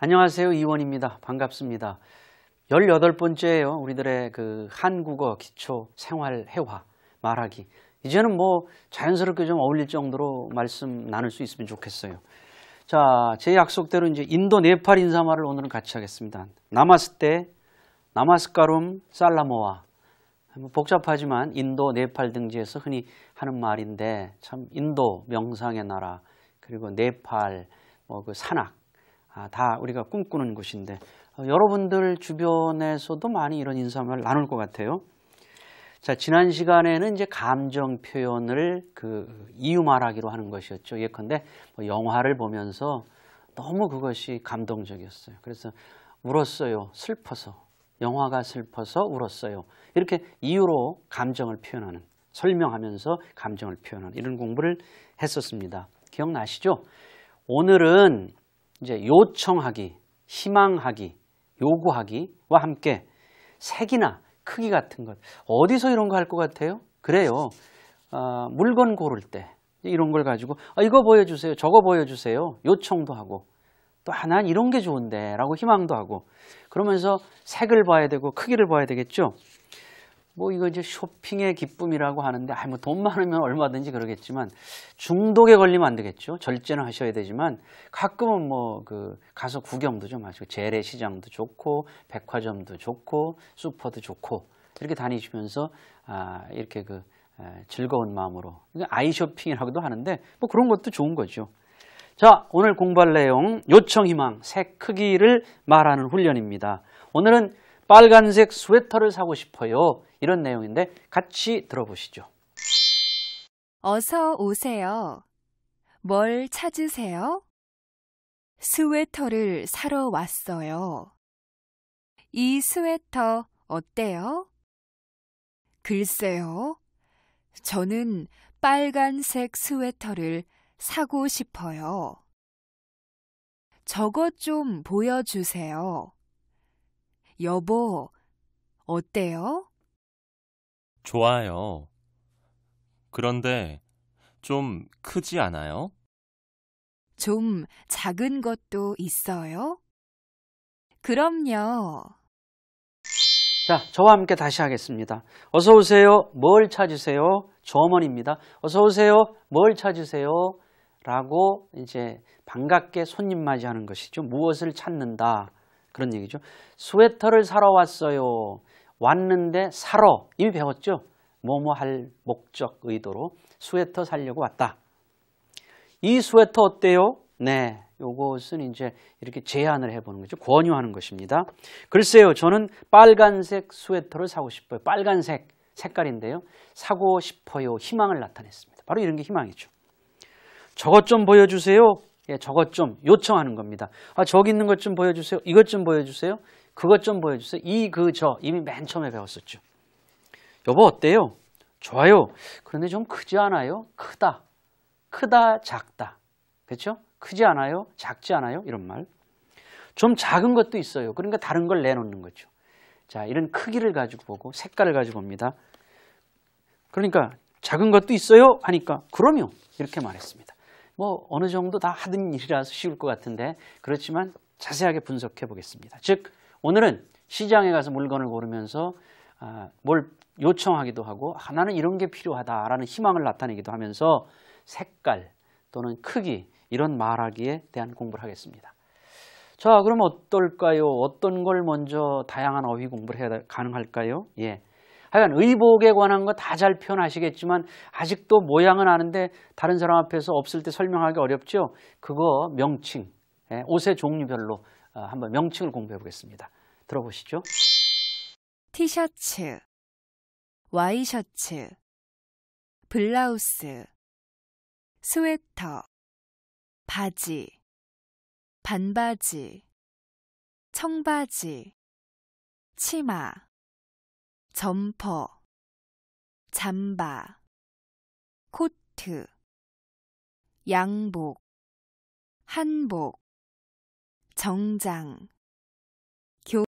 안녕하세요. 이원입니다. 반갑습니다. 18번째예요. 우리들의 그 한국어 기초 생활 회화 말하기. 이제는 뭐 자연스럽게 좀 어울릴 정도로 말씀 나눌 수 있으면 좋겠어요. 자, 제 약속대로 이제 인도 네팔 인사말을 오늘은 같이 하겠습니다. 나마스테, 나마스카룸, 살라모아. 뭐 복잡하지만 인도, 네팔 등지에서 흔히 하는 말인데 참 인도 명상의 나라 그리고 네팔 뭐 그 산악 아, 다 우리가 꿈꾸는 곳인데 어, 여러분들 주변에서도 많이 이런 인사말 나눌 것 같아요. 자, 지난 시간에는 이제 감정 표현을 그 이유 말하기로 하는 것이었죠. 예컨대 뭐 영화를 보면서 너무 그것이 감동적이었어요. 그래서 울었어요. 슬퍼서. 영화가 슬퍼서 울었어요. 이렇게 이유로 감정을 표현하는, 설명하면서 감정을 표현하는 이런 공부를 했었습니다. 기억나시죠? 오늘은 이제 요청하기, 희망하기, 요구하기와 함께 색이나 크기 같은 것 어디서 이런 거 할 것 같아요? 그래요. 어, 물건 고를 때 이런 걸 가지고 아, 이거 보여주세요, 저거 보여주세요 요청도 하고 또 아, 난 이런 게 좋은데 라고 희망도 하고 그러면서 색을 봐야 되고 크기를 봐야 되겠죠. 뭐 이거 이제 쇼핑의 기쁨이라고 하는데 아니 뭐돈 많으면 얼마든지 그러겠지만 중독에 걸리면 안 되겠죠. 절제는 하셔야 되지만 가끔은 뭐 그 가서 구경도 좀 하시고 재래시장도 좋고 백화점도 좋고 슈퍼도 좋고 이렇게 다니시면서 아 이렇게 그 즐거운 마음으로 아이 쇼핑이라고도 하는데 뭐 그런 것도 좋은 거죠. 자 오늘 공부할 내용 요청 희망 새 크기를 말하는 훈련입니다. 오늘은 빨간색 스웨터를 사고 싶어요. 이런 내용인데 같이 들어보시죠. 어서 오세요. 뭘 찾으세요? 스웨터를 사러 왔어요. 이 스웨터 어때요? 글쎄요. 저는 빨간색 스웨터를 사고 싶어요. 저것 좀 보여주세요. 여보, 어때요? 좋아요. 그런데 좀 크지 않아요? 좀 작은 것도 있어요? 그럼요. 자, 저와 함께 다시 하겠습니다. 어서 오세요. 뭘 찾으세요? 점원입니다. 어서 오세요. 뭘 찾으세요? 라고 이제 반갑게 손님 맞이하는 것이죠. 무엇을 찾는다. 그런 얘기죠. 스웨터를 사러 왔어요. 왔는데 사러 이미 배웠죠. 뭐뭐 할 목적 의도로 스웨터 살려고 왔다. 이 스웨터 어때요? 네. 요것은 이제 이렇게 제안을 해보는 거죠. 권유하는 것입니다. 글쎄요. 저는 빨간색 스웨터를 사고 싶어요. 빨간색 색깔인데요. 사고 싶어요. 희망을 나타냈습니다. 바로 이런 게 희망이죠. 저것 좀 보여주세요. 예, 저것 좀 요청하는 겁니다. 아, 저기 있는 것 좀 보여주세요. 이것 좀 보여주세요. 그것 좀 보여주세요. 이, 그, 저 이미 맨 처음에 배웠었죠. 여보 어때요? 좋아요. 그런데 좀 크지 않아요? 크다. 크다, 작다. 그렇죠? 크지 않아요? 작지 않아요? 이런 말. 좀 작은 것도 있어요. 그러니까 다른 걸 내놓는 거죠. 자, 이런 크기를 가지고 보고 색깔을 가지고 옵니다. 그러니까 작은 것도 있어요? 하니까 그럼요. 이렇게 말했습니다. 뭐 어느 정도 다 하던 일이라서 쉬울 것 같은데 그렇지만 자세하게 분석해 보겠습니다. 즉 오늘은 시장에 가서 물건을 고르면서 아, 뭘 요청하기도 하고 하나는 아, 이런 게 필요하다라는 희망을 나타내기도 하면서 색깔 또는 크기 이런 말하기에 대한 공부를 하겠습니다. 자, 그럼 어떨까요? 어떤 걸 먼저 다양한 어휘 공부를 해야 가능할까요? 예. 하여간 의복에 관한 거 다 잘 표현하시겠지만 아직도 모양은 아는데 다른 사람 앞에서 없을 때 설명하기 어렵죠. 그거 명칭, 예, 옷의 종류별로 어, 한번 명칭을 공부해 보겠습니다. 들어보시죠. 티셔츠, 와이셔츠, 블라우스, 스웨터, 바지, 반바지, 청바지, 치마 점퍼, 잠바, 코트, 양복, 한복, 정장